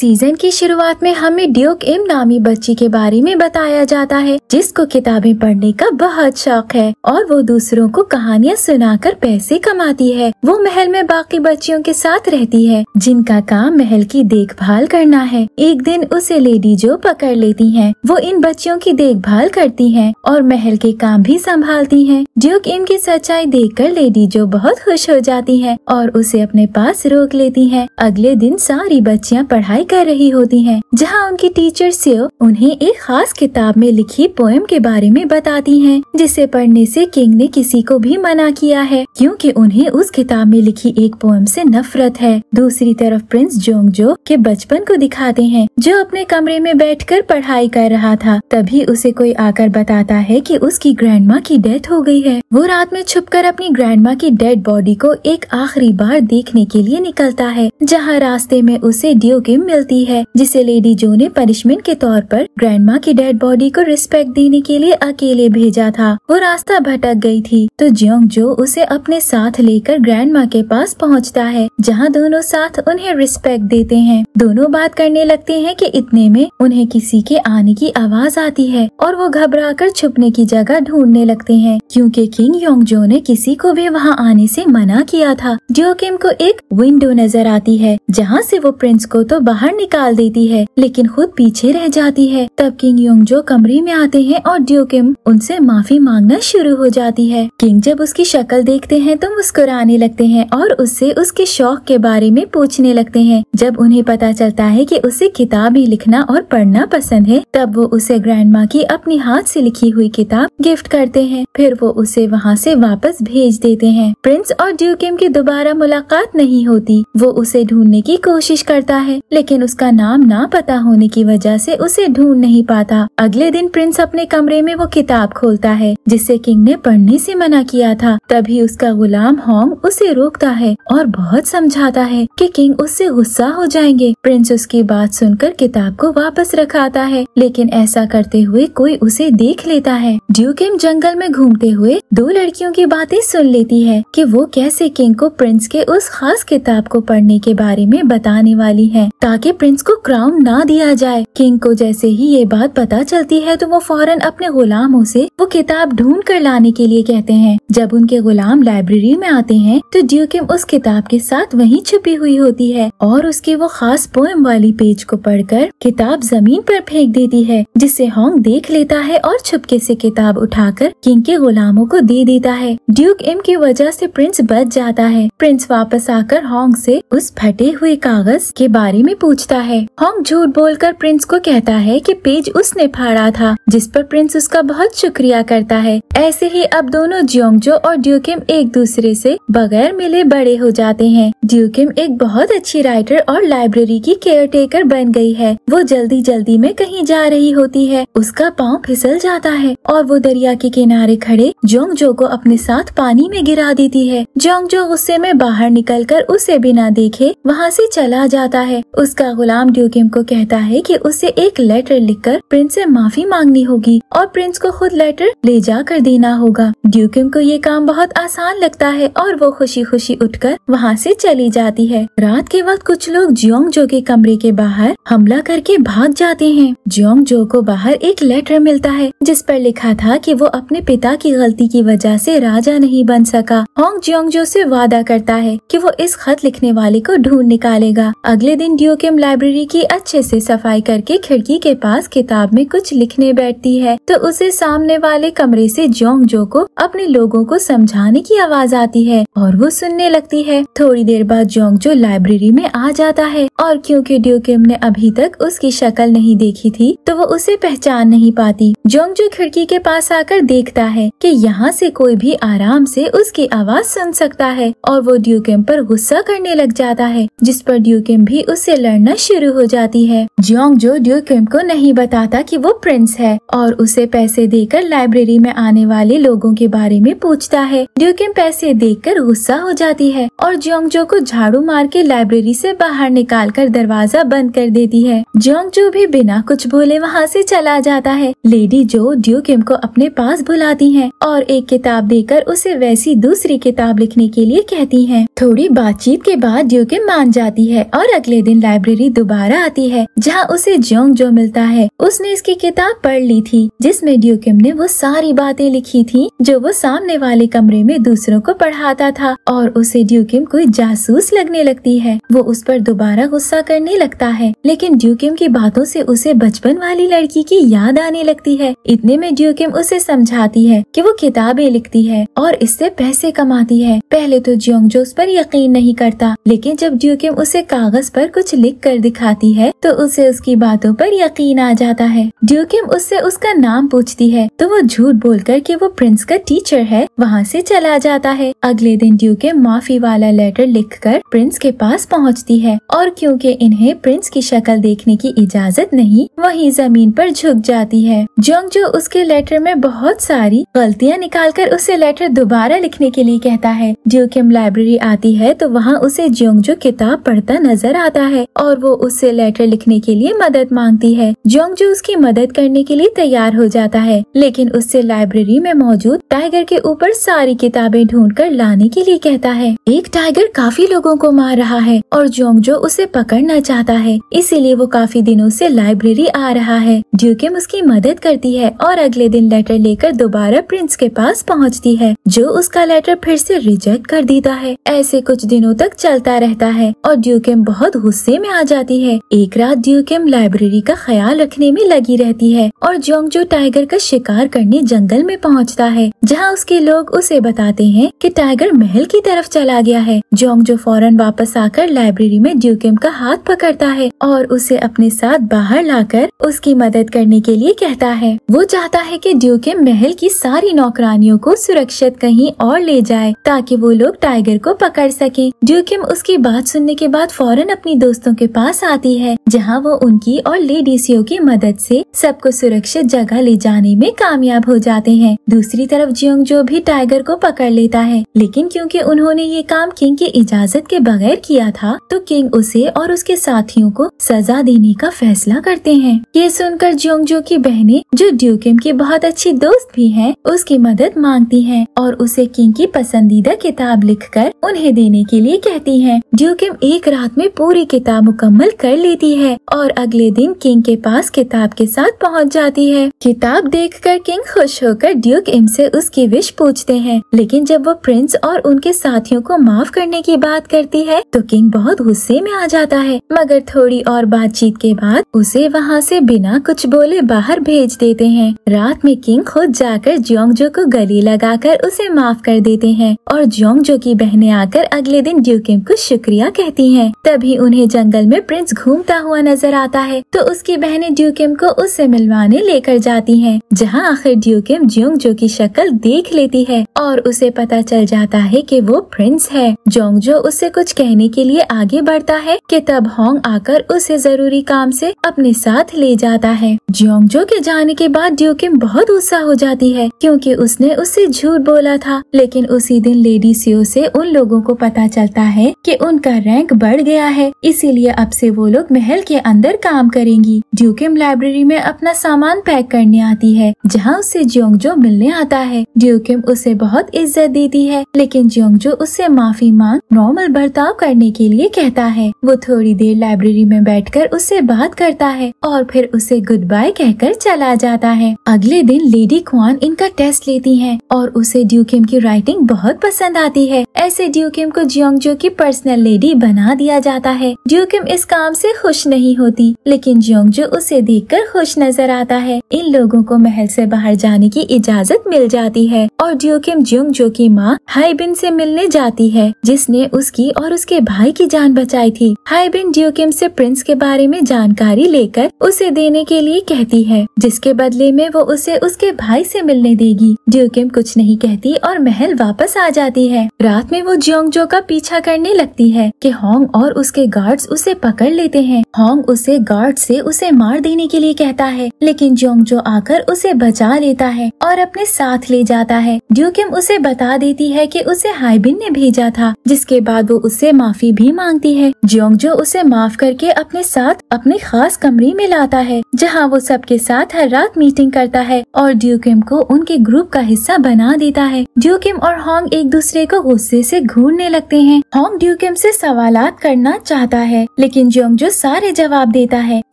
Season की शुरुआत में हमें ड्यूक इम नामी बच्ची के बारे में बताया जाता है जिसको किताबें पढ़ने का बहुत शौक है और वो दूसरों को कहानियाँ सुनाकर पैसे कमाती है वो महल में बाकी बच्चियों के साथ रहती है जिनका काम महल की देखभाल करना है एक दिन उसे लेडी जो पकड़ लेती है वो इन बच्चियों की देखभाल करती है और महल के काम भी संभालती है ड्यूक की सच्चाई देख लेडी जो बहुत खुश हो जाती है और उसे अपने पास रोक लेती है अगले दिन सारी बच्चियाँ पढ़ाई कर रही होती हैं, जहां उनकी टीचर सेव उन्हें एक खास किताब में लिखी पोएम के बारे में बताती हैं, जिसे पढ़ने से किंग ने किसी को भी मना किया है क्योंकि उन्हें उस किताब में लिखी एक पोएम से नफरत है दूसरी तरफ प्रिंस जोंगजो के बचपन को दिखाते हैं जो अपने कमरे में बैठ कर पढ़ाई कर रहा था तभी उसे कोई आकर बताता है की उसकी माँ की डेथ हो गयी है वो रात में कर अपनी माँ की डेड बॉडी को एक आखिरी बार देखने के लिए निकलता है जहाँ रास्ते में उसे ड्यू के मिल चलती है जिसे लेडी जो ने पनिशमेंट के तौर पर ग्रैंडमा की डेड बॉडी को रिस्पेक्ट देने के लिए अकेले भेजा था वो रास्ता भटक गई थी तो ज्योंग जो उसे अपने साथ लेकर ग्रैंडमा के पास पहुंचता है जहां दोनों साथ उन्हें रिस्पेक्ट देते हैं दोनों बात करने लगते है की इतने में उन्हें किसी के आने की आवाज आती है और वो घबरा कर छुपने की जगह ढूंढने लगते है क्यूँकी किंग योंग जो ने किसी को भी वहाँ आने ऐसी मना किया था ज्योकिम को एक विंडो नजर आती है जहाँ से वो प्रिंस को तो बाहर बाहर निकाल देती है लेकिन खुद पीछे रह जाती है तब किंग योंग जो कमरे में आते हैं और किम उनसे माफी मांगना शुरू हो जाती है किंग जब उसकी शक्ल देखते हैं तो मुस्कुराने लगते हैं और उससे उसके शौक के बारे में पूछने लगते हैं जब उन्हें पता चलता है कि उसे किताब ही लिखना और पढ़ना पसंद है तब वो उसे ग्रैंड माँ की अपने हाथ से लिखी हुई किताब गिफ्ट करते हैं फिर वो उसे वहाँ से वापस भेज देते हैं प्रिंस और ड्यूकिम की दोबारा मुलाकात नहीं होती वो उसे ढूंढने की कोशिश करता है लेकिन लेकिन उसका नाम ना पता होने की वजह से उसे ढूंढ नहीं पाता अगले दिन प्रिंस अपने कमरे में वो किताब खोलता है जिसे किंग ने पढ़ने से मना किया था तभी उसका गुलाम होंग उसे रोकता है और बहुत समझाता है कि किंग उससे गुस्सा हो जाएंगे प्रिंस उसकी बात सुनकर किताब को वापस रखाता है लेकिन ऐसा करते हुए कोई उसे देख लेता है ड्यूकिम जंगल में घूमते हुए दो लड़कियों की बातें सुन लेती है कि वो कैसे किंग को प्रिंस के उस खास किताब को पढ़ने के बारे में बताने वाली है ताकि ताकि प्रिंस को क्राउन ना दिया जाए किंग को जैसे ही ये बात पता चलती है तो वो फौरन अपने गुलामों से वो किताब ढूंढ कर लाने के लिए कहते हैं जब उनके गुलाम लाइब्रेरी में आते हैं तो ड्यूकिम उस किताब के साथ वहीं छुपी हुई होती है और उसके वो खास पोएम वाली पेज को पढ़कर किताब जमीन पर फेंक देती है जिससे होंग देख लेता है और छुपके से किताब उठाकर किंग के गुलामों को दे देता है ड्यूक इम की वजह से प्रिंस बच जाता है प्रिंस वापस आकर होंग से उस फटे हुए कागज के बारे में पूछ पूछता है हॉन्ग झूठ बोलकर प्रिंस को कहता है कि पेज उसने फाड़ा था जिस पर प्रिंस उसका बहुत शुक्रिया करता है ऐसे ही अब दोनों ज्योंगजो और ड्यूकिम एक दूसरे से बगैर मिले बड़े हो जाते हैं ड्यूकिम एक बहुत अच्छी राइटर और लाइब्रेरी की केयर टेकर बन गई है वो जल्दी जल्दी में कहीं जा रही होती है उसका पाँव फिसल जाता है और वो दरिया के किनारे खड़े जोंगजो को अपने साथ पानी में गिरा देती है जोंगजो गुस्से में बाहर निकलकर उसे बिना देखे वहाँ से चला जाता है उसका उसका गुलाम ड्यूकिम को कहता है कि उसे एक लेटर लिखकर प्रिंस से माफी मांगनी होगी और प्रिंस को खुद लेटर ले जा कर देना होगा ड्यूकिम को ये काम बहुत आसान लगता है और वो खुशी खुशी उठकर वहाँ से चली जाती है रात के वक्त कुछ लोग ज्योंग जो के कमरे के बाहर हमला करके भाग जाते हैं ज्योंग जो को बाहर एक लेटर मिलता है जिस पर लिखा था की वो अपने पिता की गलती की वजह ऐसी राजा नहीं बन सका होंग ज्योंग जो ऐसी वादा करता है की वो इस खत लिखने वाले को ढूंढ निकालेगा अगले दिन ड्यूकिम मरियम लाइब्रेरी की अच्छे से सफाई करके खिड़की के पास किताब में कुछ लिखने बैठती है तो उसे सामने वाले कमरे से जोंग जो को अपने लोगों को समझाने की आवाज आती है और वो सुनने लगती है थोड़ी देर बाद जोंग जो लाइब्रेरी में आ जाता है और क्योंकि ड्यूकिम ने अभी तक उसकी शक्ल नहीं देखी थी तो वो उसे पहचान नहीं पाती जोंग जो खिड़की के पास आकर देखता है कि यहाँ से कोई भी आराम से उसकी आवाज सुन सकता है और वो ड्यूकिम पर गुस्सा करने लग जाता है जिस पर ड्यूकिम भी उससे लड़ने करना शुरू हो जाती है ज्योंग जो ड्यू किम को नहीं बताता कि वो प्रिंस है और उसे पैसे देकर लाइब्रेरी में आने वाले लोगों के बारे में पूछता है ड्यू किम पैसे देखकर गुस्सा हो जाती है और ज्योंग जो को झाड़ू मार के लाइब्रेरी से बाहर निकाल कर दरवाजा बंद कर देती है ज्योंग जो भी बिना कुछ बोले वहाँ से चला जाता है लेडी जो ड्यू किम को अपने पास बुलाती है और एक किताब देकर उसे वैसी दूसरी किताब लिखने के लिए कहती है थोड़ी बातचीत के बाद ड्यू किम मान जाती है और अगले दिन लाइब्रेरी लाइब्रेरी दोबारा आती है जहाँ उसे जोंग जो मिलता है उसने इसकी किताब पढ़ ली थी जिसमे ड्यूकिम ने वो सारी बातें लिखी थी जो वो सामने वाले कमरे में दूसरों को पढ़ाता था और उसे ड्यूकिम कोई जासूस लगने लगती है वो उस पर दोबारा गुस्सा करने लगता है लेकिन ड्यूकिम की बातों से उसे बचपन वाली लड़की की याद आने लगती है इतने में ड्यूकिम उसे समझाती है कि वो किताबें लिखती है और इससे पैसे कमाती है पहले तो जो उस पर यकीन नहीं करता लेकिन जब ड्यूकिम उसे कागज पर कुछ लिख कर दिखाती है तो उसे उसकी बातों पर यकीन आ जाता है ड्यूकिम उससे उसका नाम पूछती है तो वो झूठ बोलकर कि वो प्रिंस का टीचर है वहाँ से चला जाता है अगले दिन ड्यूकिम माफी वाला लेटर लिखकर प्रिंस के पास पहुँचती है और क्योंकि इन्हें प्रिंस की शक्ल देखने की इजाजत नहीं वही जमीन आरोप झुक जाती है जोंग जो उसके लेटर में बहुत सारी गलतियाँ निकाल कर उसे लेटर दोबारा लिखने के लिए कहता है ड्यूकिम लाइब्रेरी आती है तो वहाँ उसे जोंग जो किताब पढ़ता नजर आता है और और वो उससे लेटर लिखने के लिए मदद मांगती है जोंग जो उसकी मदद करने के लिए तैयार हो जाता है लेकिन उससे लाइब्रेरी में मौजूद टाइगर के ऊपर सारी किताबें ढूंढ कर लाने के लिए कहता है एक टाइगर काफी लोगों को मार रहा है और जोंग जो उसे पकड़ना चाहता है इसीलिए वो काफी दिनों से लाइब्रेरी आ रहा है ड्यूकिम उसकी मदद करती है और अगले दिन लेटर लेकर दोबारा प्रिंस के पास पहुंचती है जो उसका लेटर फिर से रिजेक्ट कर देता है ऐसे कुछ दिनों तक चलता रहता है और ड्यूकिम बहुत गुस्से में आ आ जाती है एक रात ड्यूकेम लाइब्रेरी का ख्याल रखने में लगी रहती है और जोंगजो टाइगर का शिकार करने जंगल में पहुंचता है जहां उसके लोग उसे बताते हैं कि टाइगर महल की तरफ चला गया है जोंगजो फौरन वापस आकर लाइब्रेरी में ड्यूकेम का हाथ पकड़ता है और उसे अपने साथ बाहर लाकर उसकी मदद करने के लिए कहता है वो चाहता है की ड्यूकेम महल की सारी नौकरानियों को सुरक्षित कहीं और ले जाए ताकि वो लोग टाइगर को पकड़ सके ड्यूकेम उसकी बात सुनने के बाद फौरन अपनी दोस्तों के पास आती है जहां वो उनकी और लेडीसियों की मदद से सबको सुरक्षित जगह ले जाने में कामयाब हो जाते हैं दूसरी तरफ जियोंग जो भी टाइगर को पकड़ लेता है लेकिन क्योंकि उन्होंने ये काम किंग की इजाजत के बगैर किया था तो किंग उसे और उसके साथियों को सजा देने का फैसला करते हैं ये सुनकर जो की बहनें जो ड्यूकिम की बहुत अच्छी दोस्त भी है उसकी मदद मांगती है और उसे किंग की पसंदीदा किताब लिख उन्हें देने के लिए कहती है ड्यूकिम एक रात में पूरी किताब मुकम्मल कर लेती है और अगले दिन किंग के पास किताब के साथ पहुंच जाती है किताब देखकर किंग खुश होकर ड्यूक इम से उसकी विश पूछते हैं लेकिन जब वो प्रिंस और उनके साथियों को माफ करने की बात करती है तो किंग बहुत गुस्से में आ जाता है मगर थोड़ी और बातचीत के बाद उसे वहाँ से बिना कुछ बोले बाहर भेज देते हैं रात में किंग खुद जाकर ज्योंगजो को गले लगाकर उसे माफ कर देते हैं और ज्योंगजो की बहनें आकर अगले दिन ड्यूकिम को शुक्रिया कहती हैं। तभी उन्हें जंगल जंगल में प्रिंस घूमता हुआ नजर आता है तो उसकी बहनें ड्यूकिम को उससे मिलवाने लेकर जाती हैं जहां आखिर ड्यूकिम जोंग जो की शक्ल देख लेती है और उसे पता चल जाता है कि वो प्रिंस है जोंग जो उससे कुछ कहने के लिए आगे बढ़ता है कि तब होंग आकर उसे जरूरी काम से अपने साथ ले जाता है जोंग जो के जाने के बाद ड्यूकिम बहुत गुस्सा हो जाती है क्योंकि उसने उससे झूठ बोला था लेकिन उसी दिन लेडी सीओ से उन लोगों को पता चलता है कि उनका रैंक बढ़ गया है इसीलिए इसलिए अब से वो लोग महल के अंदर काम करेंगी ड्यूकिम लाइब्रेरी में अपना सामान पैक करने आती है जहाँ उससे ज्योंगजो मिलने आता है ड्यूकिम उसे बहुत इज्जत देती है लेकिन ज्योंगजो उससे माफी मांग नॉर्मल बर्ताव करने के लिए कहता है वो थोड़ी देर लाइब्रेरी में कर उससे बात करता है और फिर उसे गुड बाय कहकर चला जाता है अगले दिन लेडी क्वान इनका टेस्ट लेती है और उसे ड्यूकिम की राइटिंग बहुत पसंद आती है ऐसे ड्यूकिम को ज्योंगजो की पर्सनल लेडी बना दिया जाता है ड्यूकिम कुसुम इस काम से खुश नहीं होती लेकिन जो उसे देखकर खुश नजर आता है इन लोगों को महल से बाहर जाने की इजाजत मिल जाती है और ज्योकिम जो की माँ हाईबिन से मिलने जाती है जिसने उसकी और उसके भाई की जान बचाई थी हाईबिन किम से प्रिंस के बारे में जानकारी लेकर उसे देने के लिए कहती है जिसके बदले में वो उसे उसके भाई से मिलने देगी किम कुछ नहीं कहती और महल वापस आ जाती है रात में वो जो का पीछा करने लगती है की होंग और उसके गार्ड्स उसे उसे पकड़ लेते हैं होंग उसे गार्ड से उसे मार देने के लिए कहता है लेकिन जोंग जो आकर उसे बचा लेता है और अपने साथ ले जाता है ड्यूकिम उसे बता देती है कि उसे हाइबिन ने भेजा था जिसके बाद वो उससे माफी भी मांगती है जोंग जो उसे माफ करके अपने साथ अपने खास कमरे में लाता है जहाँ वो सबके साथ हर रात मीटिंग करता है और ड्यूकिम को उनके ग्रुप का हिस्सा बना देता है ड्यूकिम और होंग एक दूसरे को गुस्से ऐसी घूरने लगते है होंग ड्यूकिम ऐसी सवाल करना चाहता है लेकिन जो सारे जवाब देता है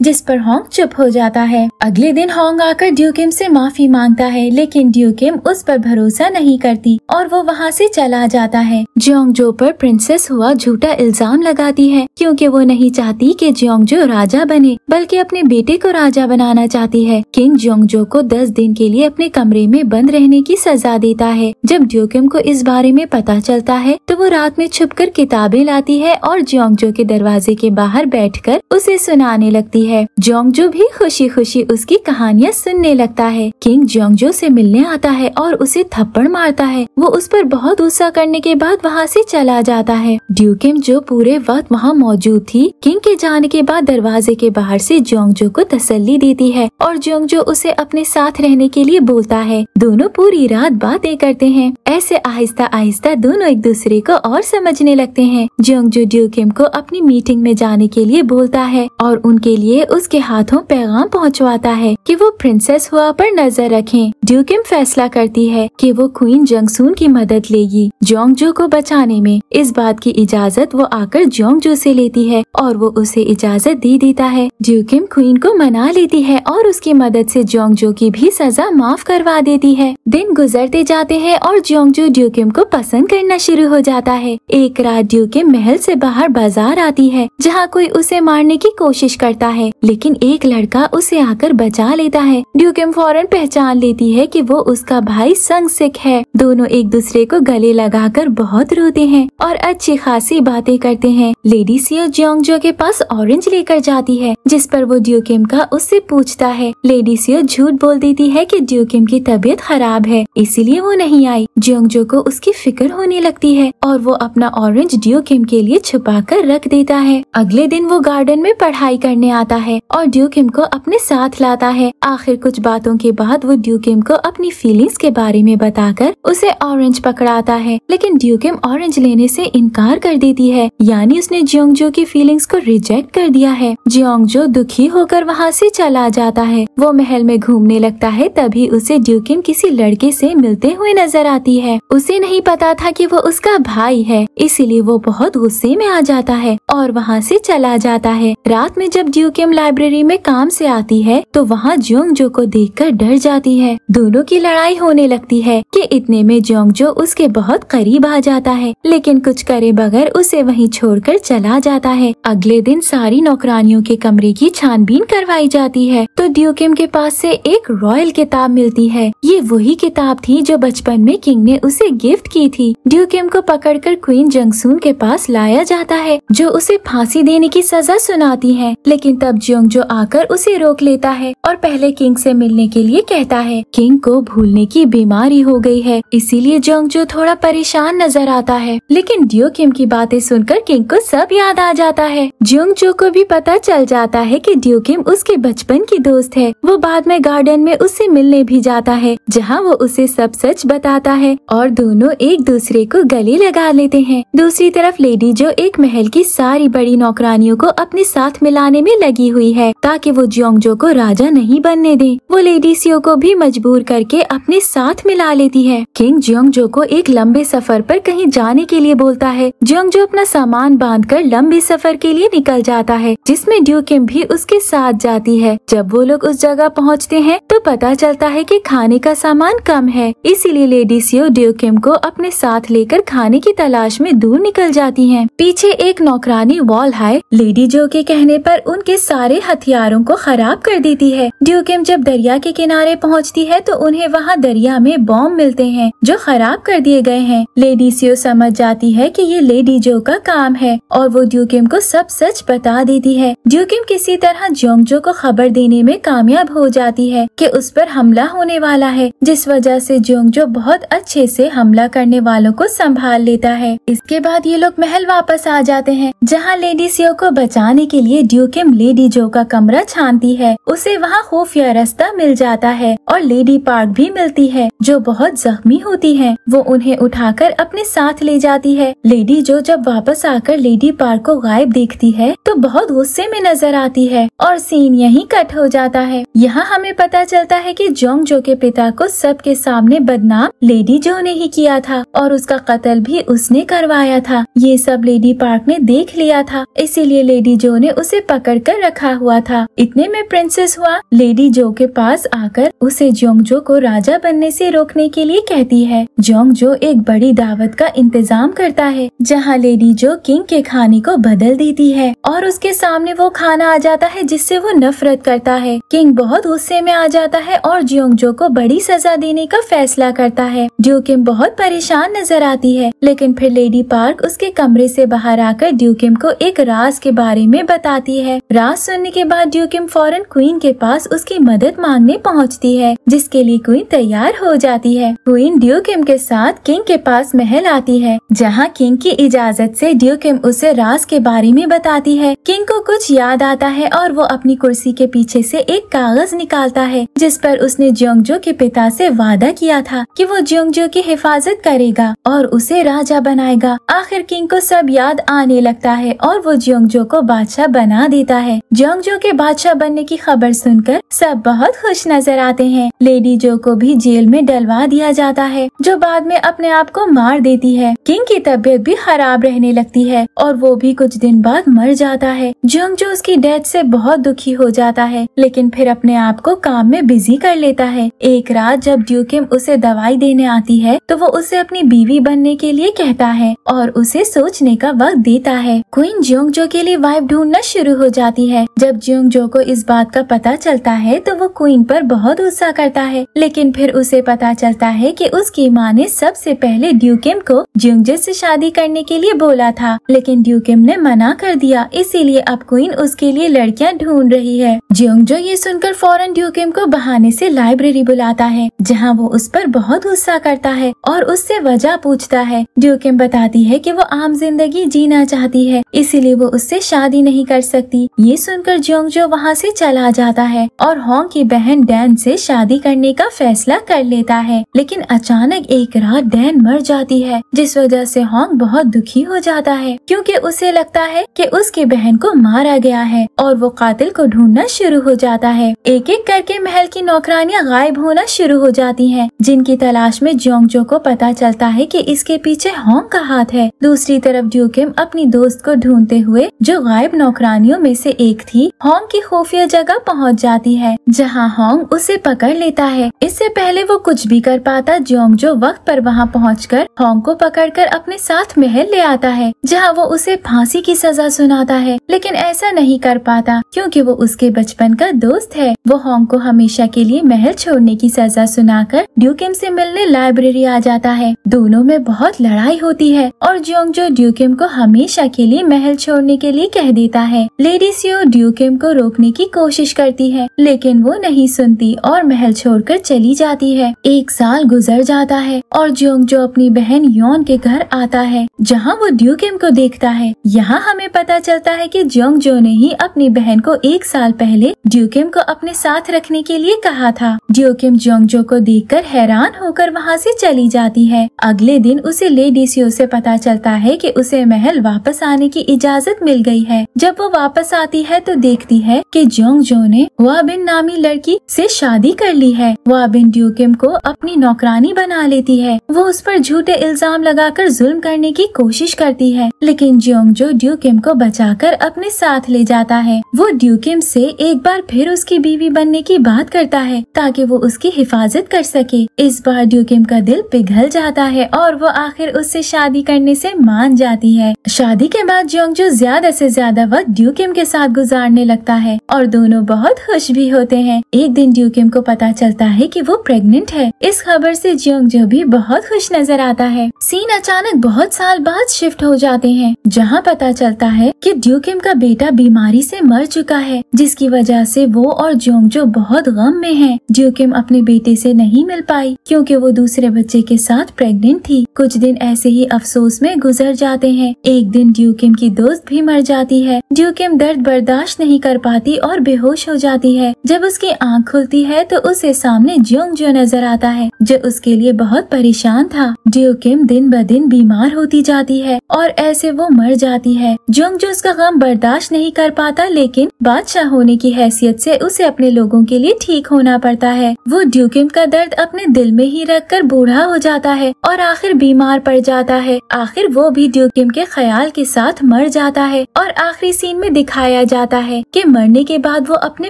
जिस पर होंग चुप हो जाता है अगले दिन होंग आकर ड्यूकिम से माफी मांगता है लेकिन ड्यूकिम उस पर भरोसा नहीं करती और वो वहाँ से चला जाता है जो पर प्रिंसेस हुआ झूठा इल्जाम लगाती है क्योंकि वो नहीं चाहती कि जो राजा बने बल्कि अपने बेटे को राजा बनाना चाहती है किंग जो को दस दिन के लिए अपने कमरे में बंद रहने की सजा देता है जब ड्यूकिम को इस बारे में पता चलता है तो वो रात में छुप किताबें लाती है और जो के दरवाजे के बाहर बैठकर उसे सुनाने लगती है जोंगजो भी खुशी खुशी उसकी कहानियाँ सुनने लगता है किंग जोंगजो से मिलने आता है और उसे थप्पड़ मारता है वो उस पर बहुत गुस्सा करने के बाद वहाँ से चला जाता है ड्यूकिम जो पूरे वक्त वहाँ मौजूद थी किंग के जाने के बाद दरवाजे के बाहर से जोंगजो को तसल्ली देती है और जोंगजो उसे अपने साथ रहने के लिए बोलता है दोनों पूरी रात बातें करते हैं ऐसे आहिस्ता आहिस्ता दोनों एक दूसरे को और समझने लगते हैं जोंगजो ड्यूकिम को अपनी मीटिंग में जाने के लिए बोलता है और उनके लिए उसके हाथों पैगाम पहुंचवाता है कि वो प्रिंसेस हुआ पर नजर रखें ड्यूकिम फैसला करती है कि वो क्वीन जंगसून की मदद लेगी जोंगजो को बचाने में इस बात की इजाजत वो आकर जोंगजू से लेती है और वो उसे इजाजत दे देता है ड्यूकिम क्वीन को मना लेती है और उसकी मदद से जोंगजो की भी सजा माफ करवा देती है दिन गुजरते जाते हैं और जोंगजू ड्यूकिम को पसंद करना शुरू हो जाता है एक रात ड्यूकिम महल से बाहर बाजार आती है जहाँ कोई उसे मारने की कोशिश करता है लेकिन एक लड़का उसे आकर बचा लेता है ड्यूकेम फौरन पहचान लेती है कि वो उसका भाई संग सिख है दोनों एक दूसरे को गले लगाकर बहुत रोते हैं और अच्छी खासी बातें करते हैं लेडी सियो जोंगजो के पास ऑरेंज लेकर जाती है जिस पर वो ड्यूकेम का उससे पूछता है लेडी सियो झूठ बोल देती है की ड्यूकेम की तबीयत खराब है इसीलिए वो नहीं आई जोंगजो को उसकी फिक्र होने लगती है और वो अपना ऑरेंज ड्यूकेम के लिए छुपा कर रख देता है अगले दिन वो गार्डन में पढ़ाई करने आता है और ड्यूकिम को अपने साथ लाता है आखिर कुछ बातों के बाद वो ड्यूकिम को अपनी फीलिंग्स के बारे में बताकर उसे ऑरेंज पकड़ाता है लेकिन ड्यूकिम ऑरेंज लेने से इनकार कर देती है यानी उसने जियोंगजो की फीलिंग्स को रिजेक्ट कर दिया है जियोंगजो दुखी होकर वहाँ से चला जाता है वो महल में घूमने लगता है तभी उसे ड्यूकिम किसी लड़के से मिलते हुए नजर आती है उसे नहीं पता था कि वो उसका भाई है इसीलिए वो बहुत गुस्से में आ जाता है और वहाँ से चला जाता है रात में जब ड्यूकेम लाइब्रेरी में काम से आती है तो वहाँ ज्योंग जो को देख डर जाती है दोनों की लड़ाई होने लगती है कि इतने में ज्योंग जो उसके बहुत करीब आ जाता है लेकिन कुछ करे बगैर उसे वहीं छोड़कर चला जाता है अगले दिन सारी नौकरानियों के कमरे की छानबीन करवाई जाती है तो ड्यूकेम के पास से एक रॉयल किताब मिलती है ये वही किताब थी जो बचपन में किंग ने उसे गिफ्ट की थी ड्यूकेम को पकड़कर क्वीन जंगसून के पास लाया जाता है जो उसे फांसी फांसी देने की सजा सुनाती है लेकिन तब ज्योंग जो आकर उसे रोक लेता है और पहले किंग से मिलने के लिए कहता है किंग को भूलने की बीमारी हो गई है इसीलिए जोंग जो थोड़ा परेशान नजर आता है लेकिन डियो किम की बातें सुनकर किंग को सब याद आ जाता है जोंग जो को भी पता चल जाता है की डियो किम उसके बचपन की दोस्त है वो बाद में गार्डन में उससे मिलने भी जाता है जहाँ वो उसे सब सच बताता है और दोनों एक दूसरे को गले लगा लेते हैं दूसरी तरफ लेडी जो एक महल की सारी बड़ी नौकरानियों को अपने साथ मिलाने में लगी हुई है ताकि वो ज्योंगजो को राजा नहीं बनने दे वो लेडीसियों को भी मजबूर करके अपने साथ मिला लेती है किंग ज्योंगजो को एक लंबे सफर पर कहीं जाने के लिए बोलता है ज्योंगजो अपना सामान बांध कर लंबे सफर के लिए निकल जाता है जिसमे ड्यूकिम भी उसके साथ जाती है जब वो लोग उस जगह पहुँचते हैं तो पता चलता है की खाने का सामान कम है इसीलिए लेडीसियो ड्यूकिम को अपने साथ लेकर खाने की तलाश में दूर निकल जाती है पीछे एक नौकरानी वॉल चढ़ाए लेडी जो के कहने पर उनके सारे हथियारों को खराब कर देती है ड्यूकिम जब दरिया के किनारे पहुंचती है तो उन्हें वहां दरिया में बॉम्ब मिलते हैं जो खराब कर दिए गए हैं लेडी सियो समझ जाती है कि ये लेडी जो का काम है और वो ड्यूकिम को सब सच बता देती है ड्यूकिम किसी तरह जोंगजो को खबर देने में कामयाब हो जाती है की उस पर हमला होने वाला है जिस वजह ऐसी जोंगजो बहुत अच्छे ऐसी हमला करने वालों को संभाल लेता है इसके बाद ये लोग महल वापस आ जाते हैं जहाँ लेडी पेरिसियो को बचाने के लिए ड्यूकेम लेडी जो का कमरा छानती है उसे वहाँ खुफिया रास्ता मिल जाता है और लेडी पार्क भी मिलती है जो बहुत जख्मी होती है वो उन्हें उठाकर अपने साथ ले जाती है लेडी जो जब वापस आकर लेडी पार्क को गायब देखती है तो बहुत गुस्से में नजर आती है और सीन यही कट हो जाता है यहाँ हमें पता चलता है की जोंग जो के पिता को सबके सामने बदनाम लेडी जो ने ही किया था और उसका कत्ल भी उसने करवाया था ये सब लेडी पार्क ने देख लिया था इसीलिए लेडी जो ने उसे पकड़ कर रखा हुआ था इतने में प्रिंसेस हुआ लेडी जो के पास आकर उसे जो को राजा बनने से रोकने के लिए कहती है जो एक बड़ी दावत का इंतजाम करता है जहाँ लेडी जो किंग के खाने को बदल देती है और उसके सामने वो खाना आ जाता है जिससे वो नफरत करता है किंग बहुत गुस्से में आ जाता है और जो को बड़ी सजा देने का फैसला करता है ड्यूकिम बहुत परेशान नजर आती है लेकिन फिर लेडी पार्क उसके कमरे से बाहर आकर ड्यूकिम को एक एक राज के बारे में बताती है राज सुनने के बाद ड्यूकिम फौरन क्वीन के पास उसकी मदद मांगने पहुंचती है जिसके लिए क्वीन तैयार हो जाती है क्वीन ड्यूकिम के साथ किंग के पास महल आती है जहाँ किंग की इजाजत से ड्यूकिम उसे राज के बारे में बताती है किंग को कुछ याद आता है और वो अपनी कुर्सी के पीछे से एक कागज निकालता है जिस पर उसने ज्योंगजो के पिता से वादा किया था कि वो ज्योंगजो की हिफाजत करेगा और उसे राजा बनाएगा आखिर किंग को सब याद आने लगता है और वो जोंगजो को बादशाह बना देता है जोंगजो के बादशाह बनने की खबर सुनकर सब बहुत खुश नजर आते हैं लेडी जो को भी जेल में डलवा दिया जाता है जो बाद में अपने आप को मार देती है किंग की तबीयत भी खराब रहने लगती है और वो भी कुछ दिन बाद मर जाता है जोंगजो उसकी डेथ से बहुत दुखी हो जाता है लेकिन फिर अपने आप को काम में बिजी कर लेता है एक रात जब ड्यूकिम उसे दवाई देने आती है तो वो उसे अपनी बीवी बनने के लिए कहता है और उसे सोचने का वक्त देता है क्वीन जो जो के लिए वाइफ ढूंढना शुरू हो जाती है जब जो को इस बात का पता चलता है तो वो क्वीन पर बहुत गुस्सा करता है लेकिन फिर उसे पता चलता है कि उसकी माँ ने सबसे पहले ड्यूकेम को जो से शादी करने के लिए बोला था लेकिन ड्यूकेम ने मना कर दिया इसीलिए अब क्वीन उसके लिए लड़कियाँ ढूंढ रही है जो ये सुनकर फौरन ड्यूकेम को बहाने से लाइब्रेरी बुलाता है जहाँ वो उस पर बहुत गुस्सा करता है और उससे वजह पूछता है ड्यूकेम बताती है की वो आम जिंदगी जीना चाहती है इसीलिए इसलिए वो उससे शादी नहीं कर सकती ये सुनकर जोंग जो वहाँ से चला जाता है और होंग की बहन डैन से शादी करने का फैसला कर लेता है लेकिन अचानक एक रात डैन मर जाती है जिस वजह से होंग बहुत दुखी हो जाता है क्योंकि उसे लगता है कि उसकी बहन को मारा गया है और वो कातिल को ढूंढना शुरू हो जाता है एक एक करके महल की नौकरानियाँ गायब होना शुरू हो जाती है जिनकी तलाश में जो को पता चलता है की इसके पीछे होंग का हाथ है दूसरी तरफ ड्यूकेम अपनी दोस्त को ढूंढते होते हुए जो गायब नौकरानियों में से एक थी होंग की खुफिया जगह पहुंच जाती है जहां होंग उसे पकड़ लेता है इससे पहले वो कुछ भी कर पाता ज्योंग जो वक्त पर वहां पहुंचकर होंग को पकड़कर अपने साथ महल ले आता है जहां वो उसे फांसी की सजा सुनाता है लेकिन ऐसा नहीं कर पाता क्योंकि वो उसके बचपन का दोस्त है वो होंग को हमेशा के लिए महल छोड़ने की सजा सुनाकर ड्यूकिम से मिलने लाइब्रेरी आ जाता है दोनों में बहुत लड़ाई होती है और ज्योंग जो ड्यूकिम को हमेशा के लिए महल छोड़ने के लिए कह देता है लेडी सियो ड्यूकेम को रोकने की कोशिश करती है लेकिन वो नहीं सुनती और महल छोड़कर चली जाती है एक साल गुजर जाता है और ज्योंग जो अपनी बहन योन के घर आता है जहाँ वो ड्यूकेम को देखता है यहाँ हमें पता चलता है की ज्योंग जो ने ही अपनी बहन को एक साल पहले ड्यूकेम को अपने साथ रखने के लिए कहा था ड्यूकेम ज्योंग जो को कर हैरान होकर वहाँ ऐसी चली जाती है अगले दिन उसे लेडी सियो ऐसी पता चलता है कि उसे महल वापस आने की इजाजत इजाजत मिल गई है जब वो वापस आती है तो देखती है कि जोंग जो ने हुआ बिन नामी लड़की से शादी कर ली है हुआ बिन ड्यूकिम को अपनी नौकरानी बना लेती है वो उस पर झूठे इल्जाम लगाकर जुल्म करने की कोशिश करती है लेकिन जोंग जो ड्यूकिम को बचाकर अपने साथ ले जाता है वो ड्यूकिम से एक बार फिर उसकी बीवी बनने की बात करता है ताकि वो उसकी हिफाजत कर सके इस बार ड्यूकिम का दिल पिघल जाता है और वो आखिर उससे शादी करने से मान जाती है शादी के बाद जोंग जो ज्यादा से ज्यादा वक्त ड्यूकेम के साथ गुजारने लगता है और दोनों बहुत खुश भी होते हैं एक दिन ड्यूकेम को पता चलता है कि वो प्रेग्नेंट है इस खबर से ज्योंग जो भी बहुत खुश नजर आता है सीन अचानक बहुत साल बाद शिफ्ट हो जाते हैं जहाँ पता चलता है की ड्यूकेम का बेटा बीमारी ऐसी मर चुका है जिसकी वजह ऐसी वो और ज्योंग जो बहुत गम में है ड्यूकेम अपने बेटे से नहीं मिल पाई क्योंकि वो दूसरे बच्चे के साथ प्रेग्नेंट थी कुछ दिन ऐसे ही अफसोस में गुजर जाते हैं एक दिन ड्यूकेम की दो दोस्त भी मर जाती है ड्यूकिम दर्द बर्दाश्त नहीं कर पाती और बेहोश हो जाती है जब उसकी आंख खुलती है तो उसे सामने ज्योंग ज्यो नजर आता है जो उसके लिए बहुत परेशान था ड्यूकिम दिन ब दिन बीमार होती जाती है और ऐसे वो मर जाती है ज्योंग जो उसका गम बर्दाश्त नहीं कर पाता लेकिन बादशाह होने की हैसियत से उसे अपने लोगों के लिए ठीक होना पड़ता है वो ड्यूकिम का दर्द अपने दिल में ही रख कर बूढ़ा हो जाता है और आखिर बीमार पड़ जाता है आखिर वो भी ड्यूकिम के ख्याल के साथ मर जाता है और आखिरी सीन में दिखाया जाता है कि मरने के बाद वो अपने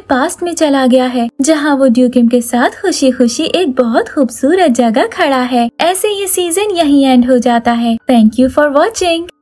पास्ट में चला गया है जहाँ वो ड्यूकिम के साथ खुशी खुशी एक बहुत खूबसूरत जगह खड़ा है ऐसे ये सीजन यही एंड हो जाता है थैंक यू फॉर वॉचिंग